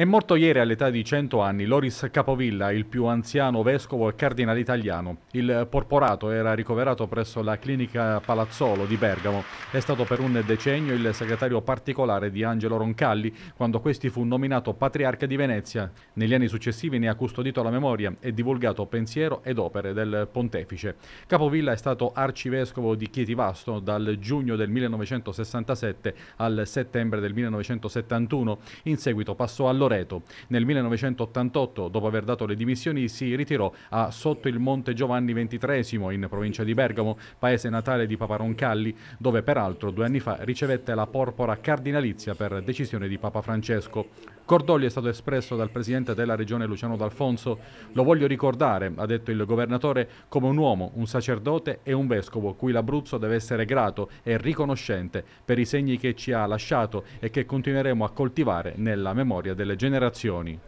È morto ieri all'età di 100 anni Loris Capovilla, il più anziano vescovo e cardinale italiano. Il porporato era ricoverato presso la clinica Palazzolo di Bergamo. È stato per un decennio il segretario particolare di Angelo Roncalli quando questi fu nominato patriarca di Venezia. Negli anni successivi ne ha custodito la memoria e divulgato pensiero ed opere del pontefice. Capovilla è stato arcivescovo di Chietivasto dal giugno del 1967 al settembre del 1971. In seguito passò allora Loreto. Nel 1988, dopo aver dato le dimissioni, si ritirò a Sotto il Monte Giovanni XXIII in provincia di Bergamo, paese natale di Papa Roncalli, dove peraltro due anni fa ricevette la porpora cardinalizia per decisione di Papa Francesco. Cordoglio è stato espresso dal presidente della regione Luciano D'Alfonso. Lo voglio ricordare, ha detto il governatore, come un uomo, un sacerdote e un vescovo cui l'Abruzzo deve essere grato e riconoscente per i segni che ci ha lasciato e che continueremo a coltivare nella memoria delle delle generazioni.